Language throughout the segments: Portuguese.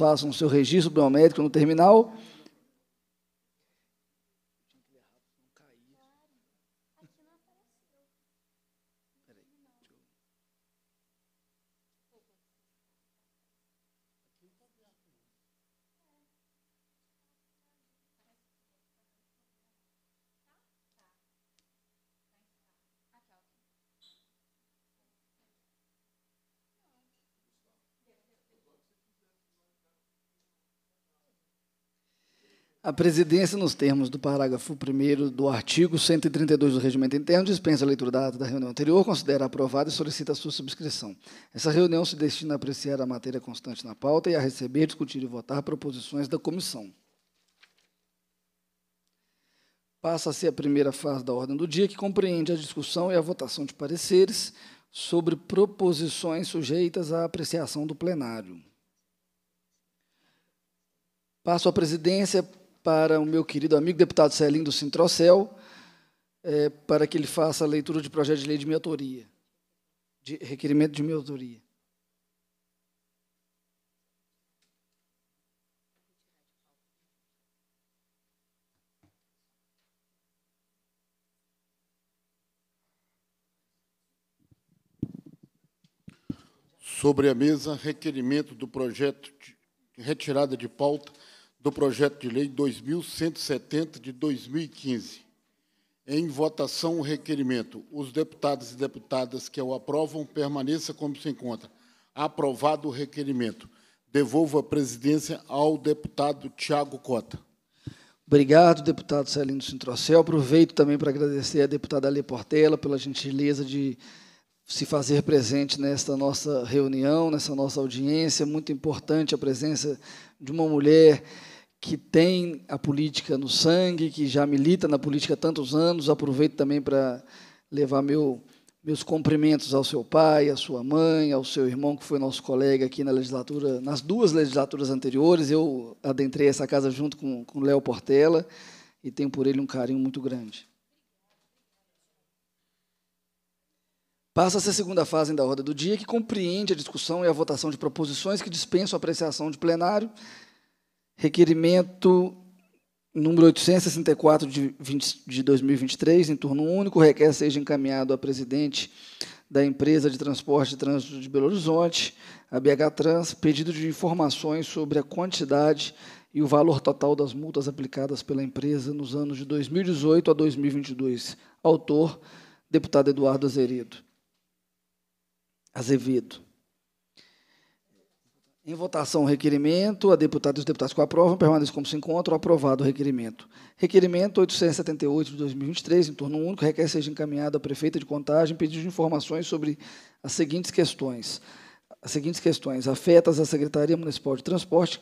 façam o seu registro biométrico no terminal A presidência, nos termos do parágrafo 1 do artigo 132 do Regimento Interno, dispensa a leitura da ata da reunião anterior, considera aprovada e solicita a sua subscrição. Essa reunião se destina a apreciar a matéria constante na pauta e a receber, discutir e votar proposições da comissão. Passa-se a primeira fase da ordem do dia, que compreende a discussão e a votação de pareceres sobre proposições sujeitas à apreciação do plenário. Passo à presidência para o meu querido amigo deputado Celinho do Sintrocel, é, para que ele faça a leitura de projeto de lei de minha autoria, de requerimento de minha autoria. Sobre a mesa, requerimento do projeto de retirada de pauta do projeto de lei 2170 de 2015. Em votação o requerimento. Os deputados e deputadas que o aprovam permaneça como se encontra. Aprovado o requerimento. Devolvo a presidência ao deputado Tiago Cota. Obrigado, deputado Celino Sintrocel. Aproveito também para agradecer à deputada Ale Portela pela gentileza de se fazer presente nesta nossa reunião, nessa nossa audiência. É muito importante a presença de uma mulher que tem a política no sangue, que já milita na política há tantos anos. Aproveito também para levar meu, meus cumprimentos ao seu pai, à sua mãe, ao seu irmão, que foi nosso colega aqui na legislatura, nas duas legislaturas anteriores. Eu adentrei essa casa junto com o Léo Portela e tenho por ele um carinho muito grande. Passa-se a segunda fase da ordem do dia, que compreende a discussão e a votação de proposições que dispensam a apreciação de plenário. Requerimento número 864 de, 20, de 2023, em turno único, requer seja encaminhado a presidente da empresa de transporte e trânsito de Belo Horizonte, a BH Trans, pedido de informações sobre a quantidade e o valor total das multas aplicadas pela empresa nos anos de 2018 a 2022. Autor, deputado Eduardo Azeredo. Azevedo. Em votação, o requerimento. A deputada e os deputados que aprovam permanecem como se encontram. Aprovado o requerimento. Requerimento 878 de 2023, em torno único, requer seja encaminhado à prefeita de Contagem pedido de informações sobre as seguintes questões. As seguintes questões. Afetas à Secretaria Municipal de Transporte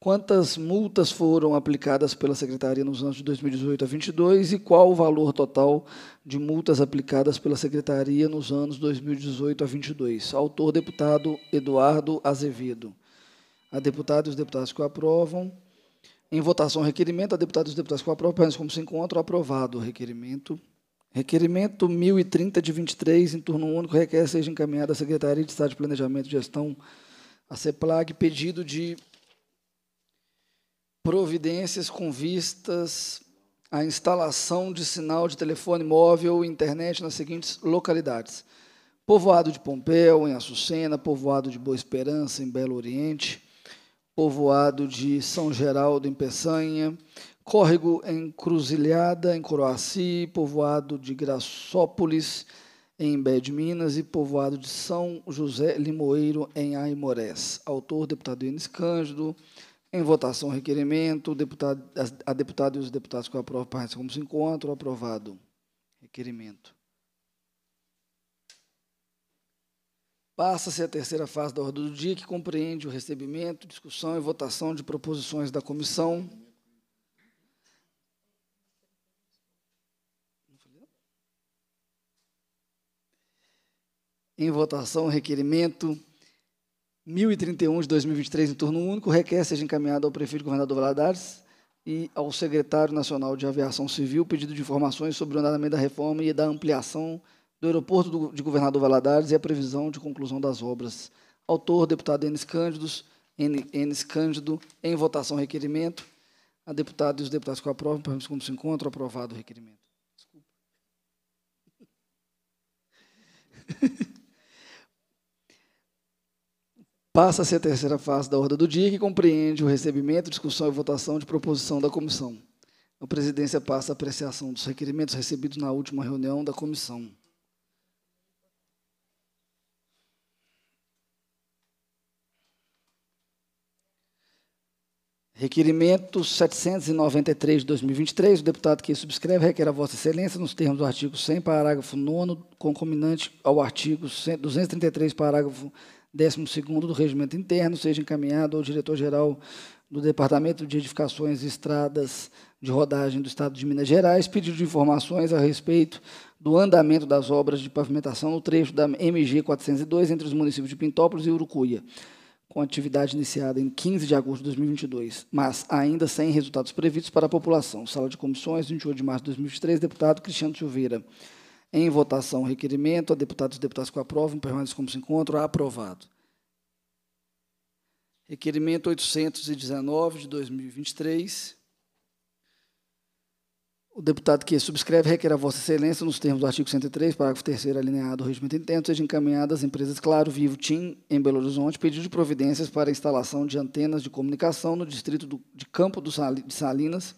Quantas multas foram aplicadas pela Secretaria nos anos de 2018 a 2022 e qual o valor total de multas aplicadas pela Secretaria nos anos 2018 a 2022? Autor, deputado Eduardo Azevedo. A deputada e os deputados que o aprovam. Em votação, requerimento. A deputada e os deputados que o aprovam, como se encontram, aprovado o requerimento. Requerimento 1030 de 23, em turno único, requer seja encaminhado à Secretaria de Estado de Planejamento e Gestão, a CEPLAG, pedido de providências com vistas à instalação de sinal de telefone móvel e internet nas seguintes localidades: Povoado de Pompéu, em Açucena, Povoado de Boa Esperança, em Belo Oriente, Povoado de São Geraldo, em Peçanha, Córrego em Cruzilhada, em Coroaci, Povoado de Graçópolis, em Bé de Minas e povoado de São José Limoeiro, em Aimorés. Autor, deputado Enes Cândido, em votação, requerimento. Deputado, a, deputada e os deputados que aprovam parecem como se encontram. Aprovado. Requerimento. Passa-se a terceira fase da ordem do dia, que compreende o recebimento, discussão e votação de proposições da comissão. Em votação, requerimento 1031 de 2023 em turno único requer seja encaminhado ao prefeito governador Valadares e ao secretário nacional de aviação civil pedido de informações sobre o andamento da reforma e da ampliação do aeroporto de governador Valadares e a previsão de conclusão das obras. Autor, deputado Enes Cândidos, Enes Cândido, em votação requerimento. A deputada e os deputados que aprovam, como se encontra, aprovado o requerimento. Passa-se a terceira fase da ordem do dia, que compreende o recebimento, discussão e votação de proposição da comissão. A presidência passa a apreciação dos requerimentos recebidos na última reunião da comissão. Requerimento 793 de 2023, o deputado que subscreve requer a Vossa Excelência, nos termos do artigo 100, parágrafo 9, concominante ao artigo 233, parágrafo 12 do Regimento Interno seja encaminhado ao diretor-geral do Departamento de Edificações e Estradas de Rodagem do Estado de Minas Gerais, pedido de informações a respeito do andamento das obras de pavimentação no trecho da MG 402 entre os municípios de Pintópolis e Urucuia, com atividade iniciada em 15 de agosto de 2022, mas ainda sem resultados previstos para a população. Sala de Comissões, 28 de março de 2023, deputado Cristiano Silveira. Em votação, requerimento. A deputados e deputados que aprovam, permaneçam como se encontram. Aprovado. Requerimento 819 de 2023. O deputado que subscreve requer a Vossa Excelência, nos termos do artigo 103, parágrafo 3 alineado ao regimento intento, seja encaminhada às empresas Claro, Vivo, TIM, em Belo Horizonte, pedido de providências para a instalação de antenas de comunicação no distrito do, de Campo do Sal, de Salinas,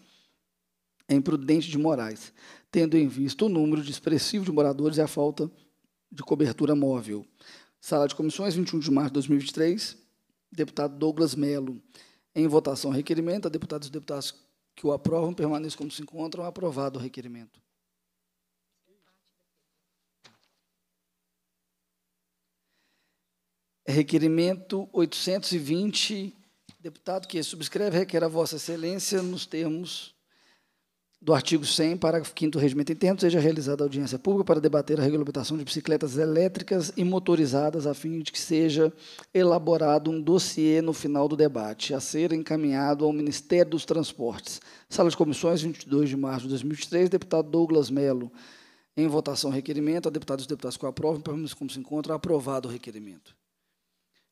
em Prudente de Moraes tendo em vista o número de expressivo de moradores e a falta de cobertura móvel. Sala de Comissões, 21 de março de 2023, deputado Douglas Melo. Em votação, requerimento. A deputados e deputados que o aprovam permaneçam como se encontram. Aprovado o requerimento. É requerimento 820, deputado que subscreve, requer a Vossa Excelência nos termos do artigo 100, parágrafo 5 do regimento interno, seja realizada audiência pública para debater a regulamentação de bicicletas elétricas e motorizadas, a fim de que seja elaborado um dossiê no final do debate, a ser encaminhado ao Ministério dos Transportes. Sala de Comissões, 22 de março de 2023, deputado Douglas Melo. Em votação, requerimento. A deputada e os deputados que pelo menos como se encontra. Aprovado o requerimento.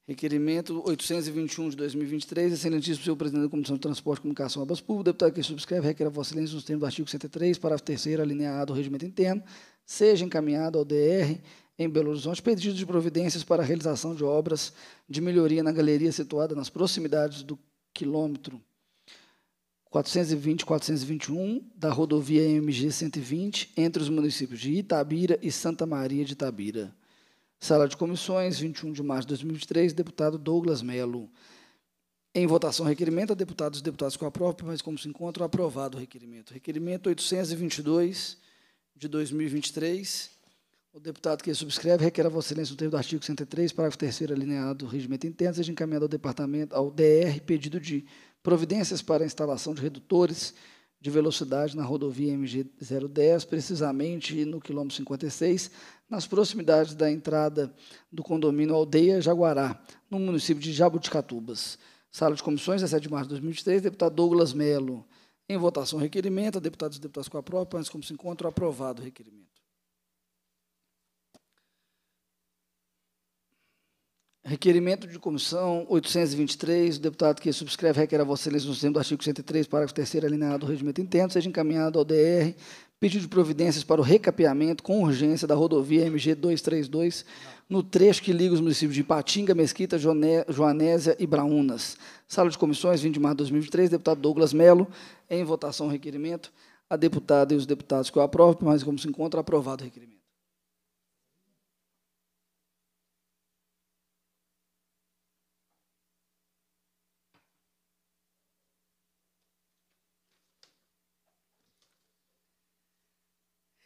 Requerimento 821 de 2023, excelentíssimo senhor presidente da Comissão de Transporte e Comunicação e Obras Públicas, deputado que subscreve, requer a vossa excelência nos termos do artigo 103, parágrafo 3 alineado ao regimento interno, seja encaminhado ao DR em Belo Horizonte pedido de providências para a realização de obras de melhoria na galeria situada nas proximidades do quilômetro 420 421 da rodovia MG 120, entre os municípios de Itabira e Santa Maria de Itabira. Sala de Comissões, 21 de março de 2023, deputado Douglas Melo. Em votação, requerimento a deputados e deputadas com a própria, mas como se encontra, aprovado o requerimento. Requerimento 822 de 2023. O deputado que subscreve requer a Vossa Excelência, no termo do artigo 103, parágrafo 3 alineado do regimento interno, seja encaminhado ao departamento, ao DR, pedido de providências para a instalação de redutores de velocidade na rodovia MG 010, precisamente no quilômetro 56, nas proximidades da entrada do condomínio Aldeia Jaguará, no município de Jabuticatubas. Sala de Comissões, 17 de março de 2023, deputado Douglas Melo. Em votação, requerimento. Deputados e deputadas com a própria, antes como se encontram, aprovado o requerimento. Requerimento de comissão 823, o deputado que subscreve requer a vossa excelência no termos do artigo 103, parágrafo 3 alineado do regimento interno, seja encaminhado ao DR pedido de providências para o recapeamento com urgência da rodovia MG 232, no trecho que liga os municípios de Ipatinga, Mesquita, Joné, Joanésia e Braunas. Sala de comissões, 20 de março de 2003, deputado Douglas Melo, em votação o requerimento. A deputada e os deputados que o aprovo, mas como se encontra, aprovado o requerimento.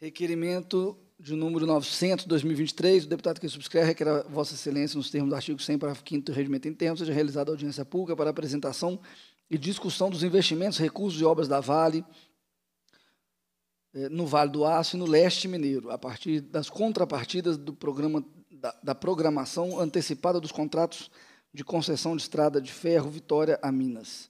Requerimento de número 900, 2023, o deputado que subscreve requer a Vossa Excelência, nos termos do artigo 100, parágrafo 5 do Regimento Interno, seja realizada audiência pública para apresentação e discussão dos investimentos, recursos e obras da Vale eh, no Vale do Aço e no Leste Mineiro, a partir das contrapartidas do programa, da, da programação antecipada dos contratos de concessão de estrada de ferro Vitória a Minas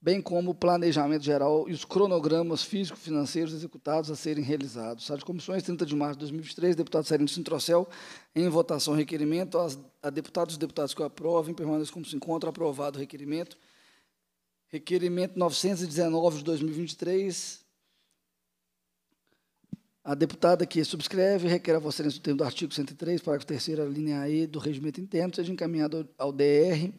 bem como o planejamento geral e os cronogramas físico-financeiros executados a serem realizados. As comissões, 30 de março de 2023, deputado Serino Sintrocel, em votação, requerimento. As, a deputados e deputados que o aprovem, permaneçam como se encontra, aprovado o requerimento. Requerimento 919 de 2023. A deputada que subscreve requer a vossa excelência do termo do artigo 103, parágrafo 3 a linha E do regimento interno, seja encaminhado ao, ao DR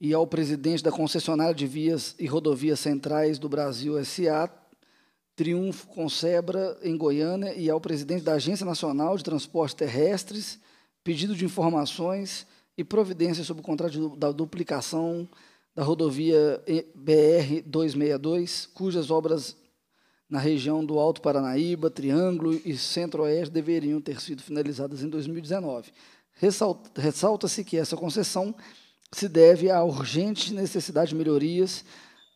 e ao presidente da concessionária de vias e rodovias centrais do Brasil SA, Triunfo Concebra, em Goiânia, e ao presidente da Agência Nacional de Transportes Terrestres, pedido de informações e providências sobre o contrato da duplicação da rodovia BR-262, cujas obras na região do Alto Paranaíba, Triângulo e Centro-Oeste deveriam ter sido finalizadas em 2019. Ressalta-se que essa concessão se deve à urgente necessidade de melhorias,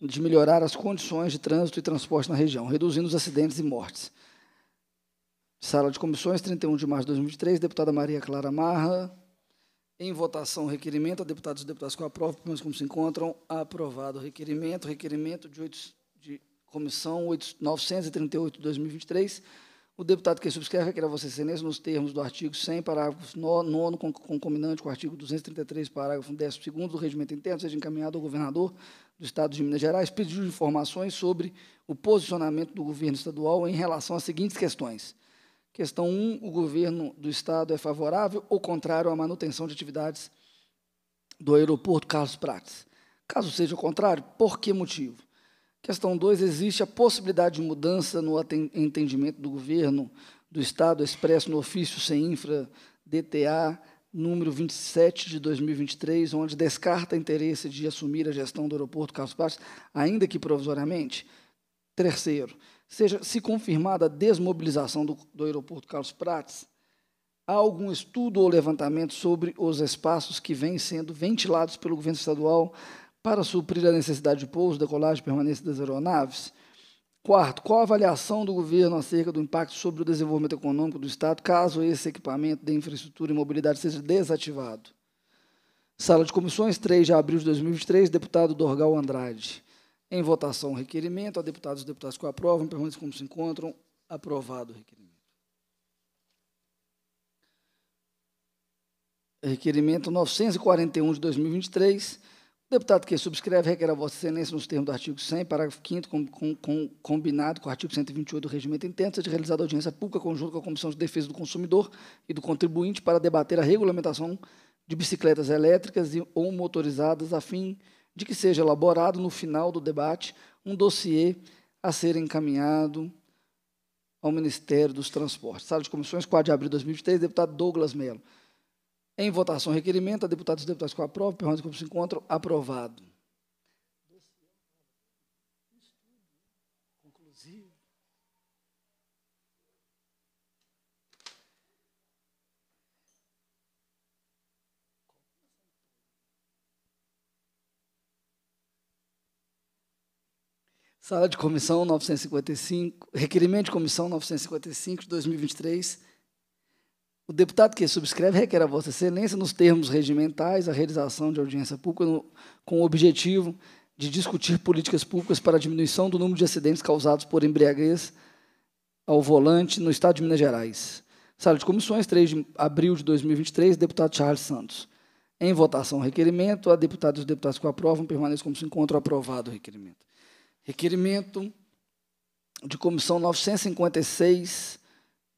de melhorar as condições de trânsito e transporte na região, reduzindo os acidentes e mortes. Sala de Comissões, 31 de março de 2003, deputada Maria Clara Marra. Em votação, requerimento. A deputados e deputadas com aprovam, pelo menos como se encontram, aprovado o requerimento. Requerimento de, 8, de comissão 8, 938 de 2023 o deputado que subscreve requerá é vossa excelência nos termos do artigo 100, parágrafo 9, concomitante com o artigo 233, parágrafo 12 do regimento interno, seja encaminhado ao governador do Estado de Minas Gerais pedido de informações sobre o posicionamento do governo estadual em relação às seguintes questões. Questão 1, o governo do Estado é favorável ou contrário à manutenção de atividades do aeroporto Carlos Prates? Caso seja o contrário, por que motivo? Questão 2, existe a possibilidade de mudança no entendimento do governo do Estado expresso no ofício sem infra DTA número 27 de 2023, onde descarta interesse de assumir a gestão do aeroporto Carlos Paz, ainda que provisoriamente. Terceiro, seja se confirmada a desmobilização do, do aeroporto Carlos Prates, há algum estudo ou levantamento sobre os espaços que vêm sendo ventilados pelo governo estadual para suprir a necessidade de pouso, decolagem e permanência das aeronaves? Quarto, qual a avaliação do governo acerca do impacto sobre o desenvolvimento econômico do Estado caso esse equipamento de infraestrutura e mobilidade seja desativado? Sala de Comissões, 3 de abril de 2023, deputado Dorgal Andrade. Em votação, requerimento. A deputados e deputadas que o aprovam, perguntas como se encontram. Aprovado o requerimento. Requerimento 941 de 2023 Deputado que subscreve requer a Vossa Excelência, nos termos do artigo 100, parágrafo 5, com, com, com, combinado com o artigo 128 do Regimento Interno, seja realizada audiência pública conjunta com a Comissão de Defesa do Consumidor e do Contribuinte para debater a regulamentação de bicicletas elétricas e, ou motorizadas, a fim de que seja elaborado, no final do debate, um dossiê a ser encaminhado ao Ministério dos Transportes. Sala de Comissões, 4 de abril de 2023, deputado Douglas Melo. Em votação, requerimento, a deputados e deputados com aprova, permanece como se encontram, aprovado. Sala de comissão 955, requerimento de comissão 955 de 2023 o deputado que subscreve requer a Vossa Excelência, nos termos regimentais, a realização de audiência pública no, com o objetivo de discutir políticas públicas para a diminuição do número de acidentes causados por embriaguez ao volante no Estado de Minas Gerais. Sala de Comissões, 3 de abril de 2023, deputado Charles Santos. Em votação, requerimento. A deputada e os deputados que o aprovam permaneçam como se encontram aprovado o requerimento. Requerimento de comissão 956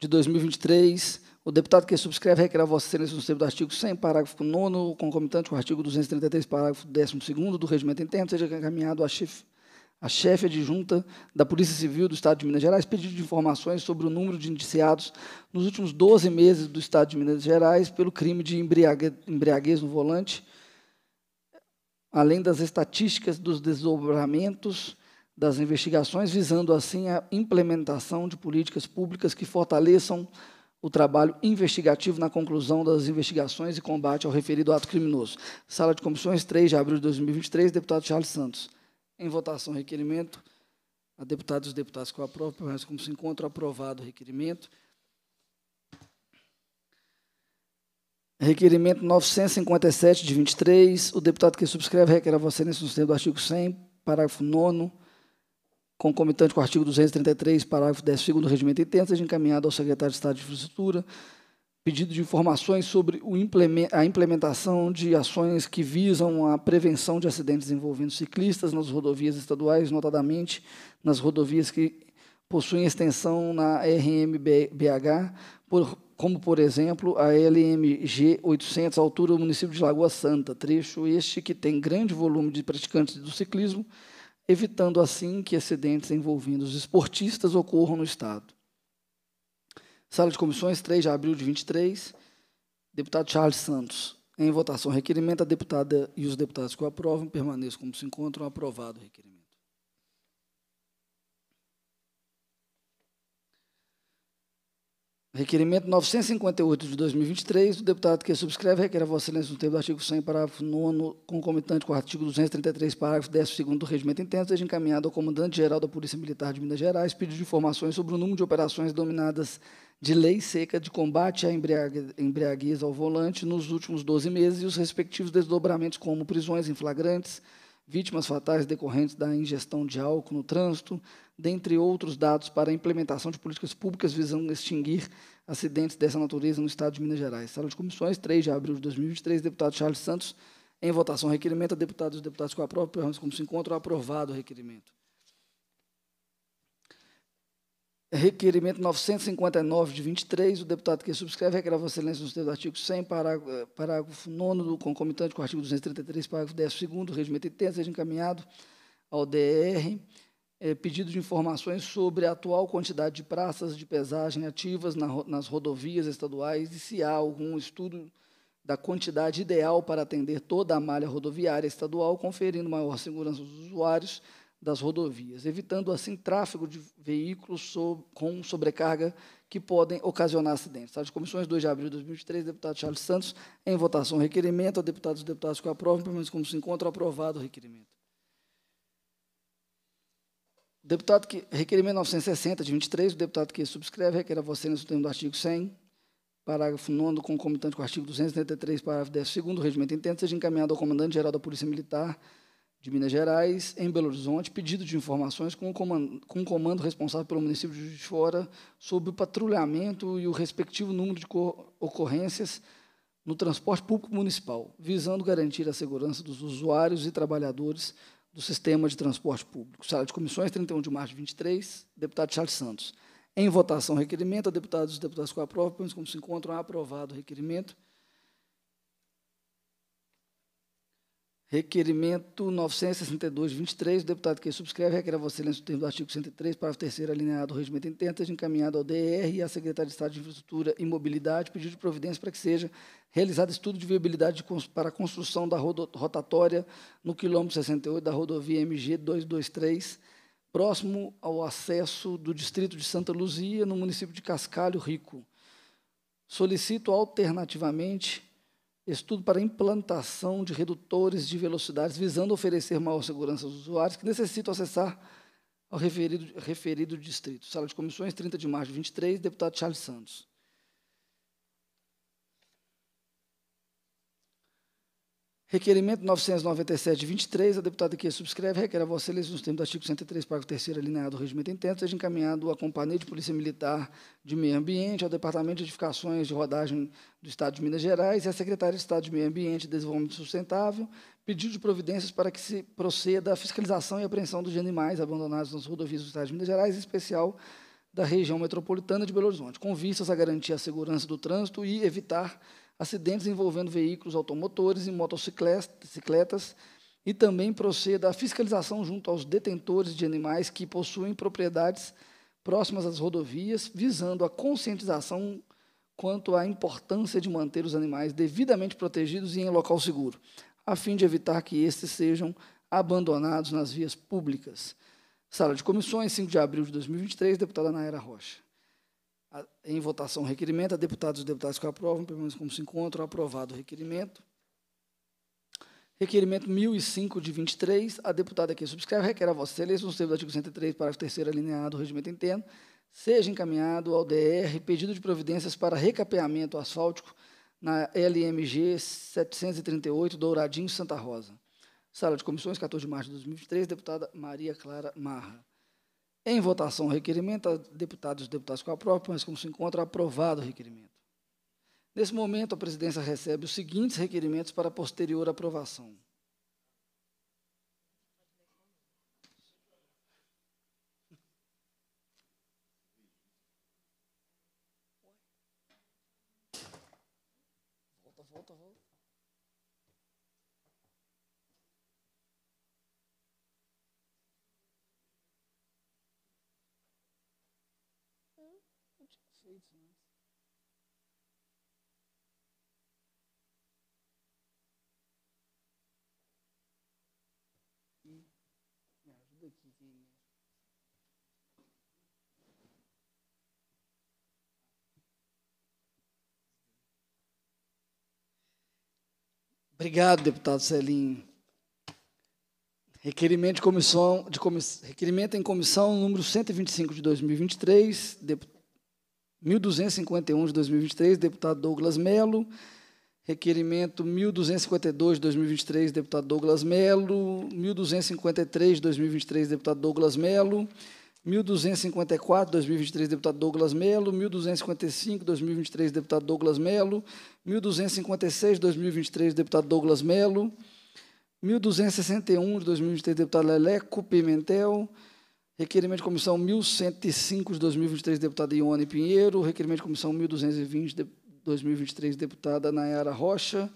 de 2023, o deputado que subscreve requer a vossa excelência no termos do artigo 100, parágrafo 9, concomitante com o artigo 233, parágrafo 12 do regimento interno, seja encaminhado à chefe, à chefe adjunta da Polícia Civil do Estado de Minas Gerais pedido de informações sobre o número de indiciados nos últimos 12 meses do Estado de Minas Gerais pelo crime de embriaguez no volante, além das estatísticas dos desdobramentos das investigações, visando assim a implementação de políticas públicas que fortaleçam o trabalho investigativo na conclusão das investigações e combate ao referido ato criminoso. Sala de Comissões, 3 de abril de 2023, deputado Charles Santos. Em votação, requerimento. A deputada e os deputados que eu aprovo, Mas como se encontra, aprovado o requerimento. Requerimento 957, de 23. O deputado que subscreve requer a vossa no sentido do artigo 100, parágrafo 9 concomitante com o artigo 233, parágrafo 10 do Regimento Interno, seja encaminhado ao secretário de Estado de Infraestrutura pedido de informações sobre a implementação de ações que visam a prevenção de acidentes envolvendo ciclistas nas rodovias estaduais, notadamente nas rodovias que possuem extensão na RMBH, por, como, por exemplo, a LMG 800, altura do município de Lagoa Santa, trecho este que tem grande volume de praticantes do ciclismo, evitando assim que acidentes envolvendo os esportistas ocorram no Estado. Sala de Comissões, 3 de abril de 23. Deputado Charles Santos. Em votação, requerimento. A deputada e os deputados que o aprovam permaneçam como se encontram. Aprovado o requerimento. Requerimento 958 de 2023, o deputado que subscreve requer a Vossa Excelência no termo do artigo 100, parágrafo 9, concomitante com o artigo 233, parágrafo 10, do regimento interno, seja encaminhado ao comandante-geral da Polícia Militar de Minas Gerais pedido de informações sobre o número de operações dominadas de lei seca de combate à embriaguez ao volante nos últimos 12 meses e os respectivos desdobramentos como prisões em flagrantes, vítimas fatais decorrentes da ingestão de álcool no trânsito, dentre outros dados para a implementação de políticas públicas visando extinguir acidentes dessa natureza no Estado de Minas Gerais. Sala de Comissões, 3 de abril de 2023, deputado Charles Santos, em votação, requerimento a deputados e deputados com a aprovam, como se encontra aprovado o requerimento. Requerimento 959 de 23, o deputado que subscreve requer a Vossa Excelência nos termos do artigo 100, parágrafo, 9 eh, do concomitante com o artigo 233, parágrafo 10 segundo, regimento intenso, seja encaminhado ao DR é, pedido de informações sobre a atual quantidade de praças de pesagem ativas na, nas rodovias estaduais e se há algum estudo da quantidade ideal para atender toda a malha rodoviária estadual, conferindo maior segurança aos usuários das rodovias, evitando assim tráfego de veículos sob, com sobrecarga que podem ocasionar acidentes. As comissões 2 de abril de 2023, deputado Charles Santos, em votação requerimento, a deputados e deputados que aprovam, pelo menos como se encontra aprovado o requerimento. Deputado que requerimento 960 de 23, o deputado que subscreve requer a você no termo do artigo 100, parágrafo 9 concomitante com o artigo 273, parágrafo 10 segundo o regimento interno, seja encaminhado ao comandante-geral da Polícia Militar de Minas Gerais, em Belo Horizonte, pedido de informações com o comando, com o comando responsável pelo município de Juiz de Fora sobre o patrulhamento e o respectivo número de ocorrências no transporte público municipal, visando garantir a segurança dos usuários e trabalhadores do Sistema de Transporte Público. Sala de Comissões, 31 de março de 23, deputado Charles Santos. Em votação, requerimento. A deputados e deputadas Pelo menos como se encontram, aprovado o requerimento. Requerimento 962, 23, o deputado que subscreve requer a vossa excelência o termo do artigo 103, parágrafo 3 alinhado ao regimento interno, seja encaminhado ao DR e à Secretaria de Estado de Infraestrutura e Mobilidade, pedido de providência para que seja realizado estudo de viabilidade de, para a construção da rotatória no quilômetro 68 da rodovia MG 223, próximo ao acesso do distrito de Santa Luzia, no município de Cascalho Rico. Solicito alternativamente estudo para implantação de redutores de velocidades, visando oferecer maior segurança aos usuários que necessitam acessar ao referido, referido distrito. Sala de comissões, 30 de março de 23, deputado Charles Santos. Requerimento 997 23, a deputada que subscreve requer a vossa excelência, nos termos do artigo 103, parágrafo 3 alineado do regimento interno, seja encaminhado à Companhia de Polícia Militar de Meio Ambiente, ao Departamento de Edificações de Rodagem do Estado de Minas Gerais e à Secretaria de Estado de Meio Ambiente e Desenvolvimento Sustentável, pedido de providências para que se proceda à fiscalização e apreensão dos animais abandonados nas rodovias do Estado de Minas Gerais, em especial da região metropolitana de Belo Horizonte, com vistas a garantir a segurança do trânsito e evitar acidentes envolvendo veículos automotores e motocicletas e também proceda à fiscalização junto aos detentores de animais que possuem propriedades próximas às rodovias, visando a conscientização quanto à importância de manter os animais devidamente protegidos e em local seguro, a fim de evitar que estes sejam abandonados nas vias públicas. Sala de Comissões, 5 de abril de 2023, deputada Naira Rocha em votação requerimento. A deputados e deputados que aprovam, pelo menos como se encontram. Aprovado o requerimento. Requerimento 1005 de 23. A deputada que subscreve requer a Vossa Excelência, nos termos do artigo 103, parágrafo 3 alineado do regimento interno, seja encaminhado ao DR pedido de providências para recapeamento asfáltico na LMG 738, Douradinho, Santa Rosa. Sala de Comissões, 14 de março de 2023, deputada Maria Clara Marra. Em votação o requerimento, a e deputados com própria, mas como se encontra aprovado o requerimento. Nesse momento, a presidência recebe os seguintes requerimentos para posterior aprovação. Volta, volta, volta. cheio de sonhos. Obrigado, deputado Celinho. Requerimento, de comissão, de comiss... Requerimento em comissão número 125 de 2023, deputado 1251 de 2023, deputado Douglas Melo. Requerimento 1252 de 2023, deputado Douglas Melo. 1253 de 2023, deputado Douglas Melo. 1254, de 2023, deputado Douglas Melo, 1255, de 2023, deputado Douglas Melo, 1256, de 2023, deputado Douglas Melo, 1261, de 2023, deputado Leleco Pimentel, Requerimento de comissão 1105 de 2023, deputada Ione Pinheiro. Requerimento de comissão 1220 de 2023, deputada Nayara Rocha.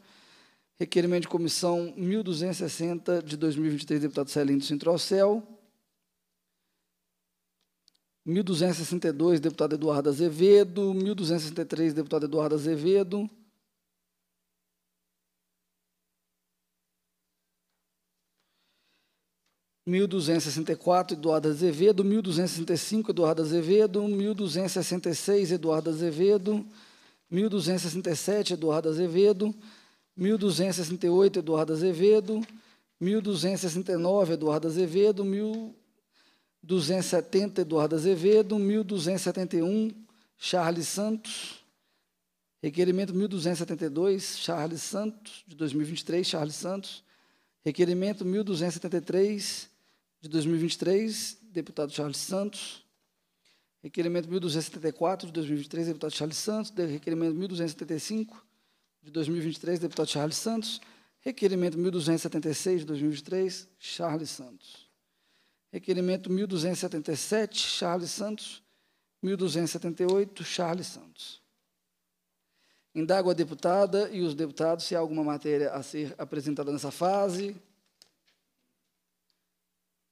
Requerimento de comissão 1260 de 2023, deputado Celinho do Sintrocel. 1262, deputado Eduardo Azevedo. 1263, deputado Eduardo Azevedo. 1264, Eduardo Azevedo, 1265, Eduardo Azevedo, 1266, Eduardo Azevedo, 1267, Eduardo Azevedo, 1268, Eduardo Azevedo, 1269, Eduardo Azevedo, 1270, Eduardo Azevedo, 1271, Charles Santos, requerimento 1272, Charles Santos, de 2023, Charles Santos, requerimento 1273, de 2023, deputado Charles Santos. Requerimento 1274 de 2023, deputado Charles Santos. Requerimento 1275 de 2023, deputado Charles Santos. Requerimento 1276 de 2023, Charles Santos. Requerimento 1277, Charles Santos. 1278, Charles Santos. Indago a deputada e os deputados se há alguma matéria a ser apresentada nessa fase.